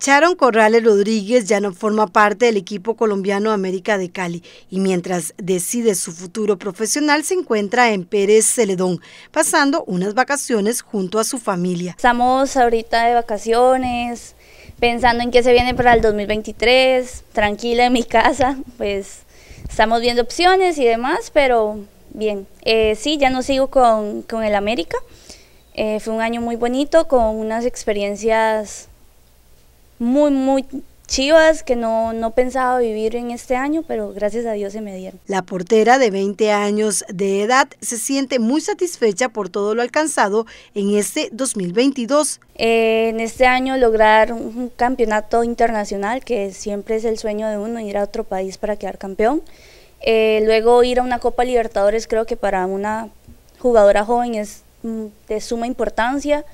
Sharon Corrales Rodríguez ya no forma parte del equipo colombiano América de Cali y mientras decide su futuro profesional se encuentra en Pérez Celedón, pasando unas vacaciones junto a su familia. Estamos ahorita de vacaciones, pensando en qué se viene para el 2023, tranquila en mi casa, pues estamos viendo opciones y demás, pero bien. Eh, sí, ya no sigo con, el América, eh, fue un año muy bonito, con unas experiencias muy, muy chivas que no, no, pensaba vivir en este año, pero gracias a Dios se me dieron. La portera de 20 años de edad se siente muy satisfecha por todo lo alcanzado en este 2022. Eh, en este año lograr un campeonato internacional, que siempre es el sueño de uno, ir a otro país para quedar campeón. Eh, luego ir a una Copa Libertadores creo que para una jugadora joven es mm, de suma importancia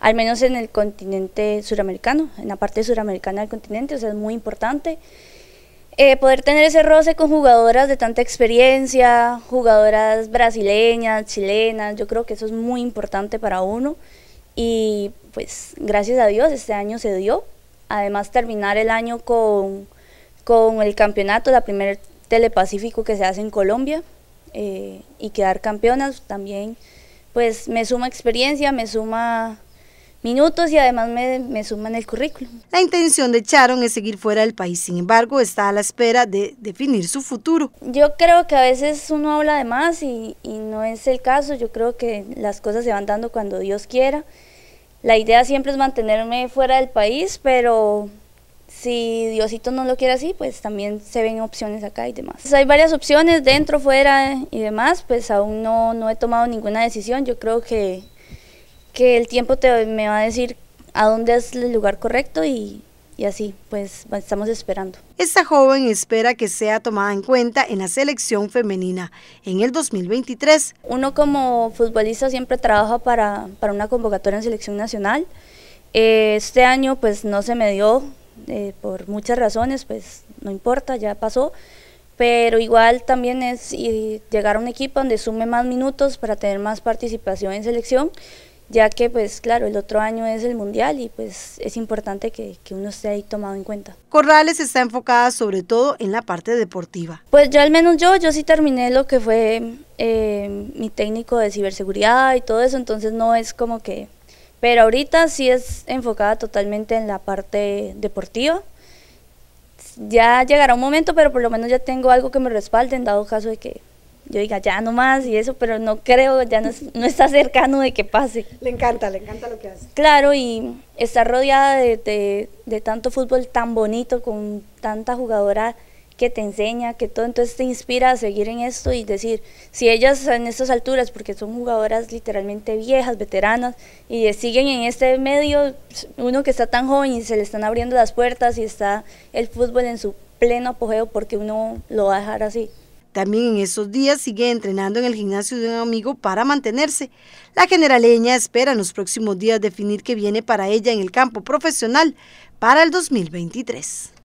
al menos en el continente suramericano, en la parte suramericana del continente, o sea, es muy importante. Eh, poder tener ese roce con jugadoras de tanta experiencia, jugadoras brasileñas, chilenas, yo creo que eso es muy importante para uno y pues gracias a Dios este año se dio. Además terminar el año con, con el campeonato, la primera telepacífico que se hace en Colombia eh, y quedar campeonas también pues me suma experiencia, me suma minutos y además me, suman el currículum. La intención de Charon es seguir fuera del país, sin embargo está a la espera de definir su futuro. Yo creo que a veces uno habla de más y, no es el caso, yo creo que las cosas se van dando cuando Dios quiera. La idea siempre es mantenerme fuera del país, pero si Diosito no lo quiere así, pues también se ven opciones acá y demás. Pues hay varias opciones dentro, fuera y demás, pues aún no, no he tomado ninguna decisión. Yo creo que que el tiempo te, me va a decir a dónde es el lugar correcto y, y así, pues estamos esperando. Esta joven espera que sea tomada en cuenta en la selección femenina en el 2023. Uno como futbolista siempre trabaja para, para una convocatoria en selección nacional. Eh, este año pues no se me dio eh, por muchas razones, pues no importa, ya pasó. Pero igual también es llegar a un equipo donde sume más minutos para tener más participación en selección ya que pues claro, el otro año es el mundial y pues es importante que, uno esté ahí tomado en cuenta. Corrales está enfocada sobre todo en la parte deportiva. Pues yo al menos yo, yo sí terminé lo que fue eh, mi técnico de ciberseguridad y todo eso, entonces no es como que, pero ahorita sí es enfocada totalmente en la parte deportiva. Ya llegará un momento, pero por lo menos ya tengo algo que me respalde en dado caso de que yo diga ya no más y eso, pero no creo, ya no, está cercano de que pase. Le encanta, le encanta lo que hace. Claro, y está rodeada de, de tanto fútbol tan bonito, con tanta jugadora que te enseña, que todo, entonces te inspira a seguir en esto y decir, si ellas en estas alturas, porque son jugadoras literalmente viejas, veteranas, y siguen en este medio, uno que está tan joven y se le están abriendo las puertas y está el fútbol en su pleno apogeo porque uno lo va a dejar así. También en esos días sigue entrenando en el gimnasio de un amigo para mantenerse. La generaleña espera en los próximos días definir qué viene para ella en el campo profesional para el 2023.